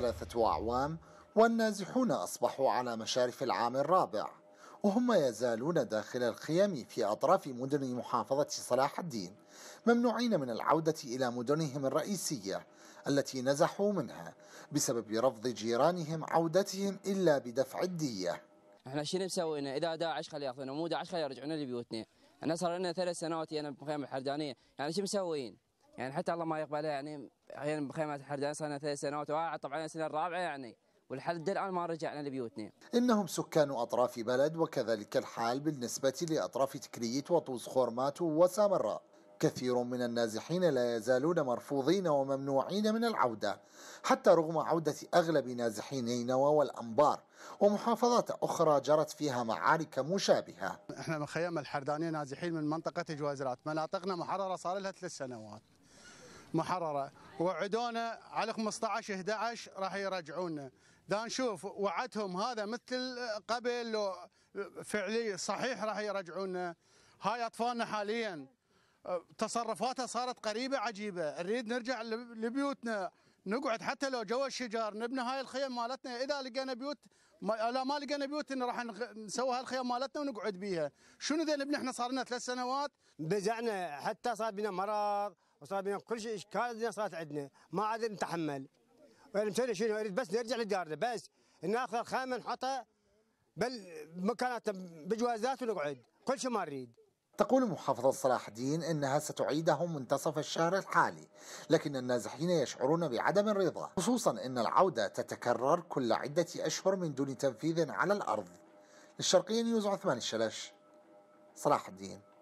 ثلاثة أعوام والنازحون أصبحوا على مشارف العام الرابع وهم يزالون داخل الخيم في أطراف مدن محافظة صلاح الدين ممنوعين من العودة إلى مدنهم الرئيسية التي نزحوا منها بسبب رفض جيرانهم عودتهم إلا بدفع الدية احنا شنو مسوينا اذا داعش خلي ياخذنا مو داعش خلي يرجعونا لبيوتنا احنا صار لنا ثلاث سنوات انا بخيم الحردانيه يعني شو مسويين؟ يعني حتى الله ما يقبله يعني احيانا بخيمات الحردان صار ثلاث سنوات طبعا السنه الرابعه يعني ولحد الان ما رجعنا لبيوتنا. انهم سكان اطراف بلد وكذلك الحال بالنسبه لاطراف تكريت وطوس خورمات وسامراء. كثير من النازحين لا يزالون مرفوضين وممنوعين من العودة حتى رغم عودة أغلب نازحين نينوى والأنبار ومحافظات أخرى جرت فيها معارك مشابهة احنا من خيام الحردانية نازحين من منطقة جوازرات مناطقنا محررة صار لها ثلاث سنوات محرره وعدونا على 15 11 راح يرجعونا دا نشوف وعدهم هذا مثل قبل لو فعلي صحيح راح يرجعونا هاي اطفالنا حاليا تصرفاتها صارت قريبه عجيبه نريد نرجع لبيوتنا نقعد حتى لو جوا الشجار نبني هاي الخيم مالتنا اذا لقينا بيوت ما لا ما لقينا بيوت إن راح نسوي هاي الخيم مالتنا ونقعد بيها شنو ذا نبني احنا صار لنا ثلاث سنوات بزعنا حتى صار بنا مرض وصار بين كل شيء اشكال صارت عندنا ما عاد نتحمل المسؤول شنو اريد بس نرجع لدارنا بس ناخذ الخيمه نحطها بل مكانات بجوازات ونقعد كل شيء ما نريد تقول محافظة صلاح الدين إنها ستعيده منتصف الشهر الحالي لكن النازحين يشعرون بعدم الرضا خصوصا إن العودة تتكرر كل عدة أشهر من دون تنفيذ على الأرض للشرقية نيوز عثمان الشلش صلاح الدين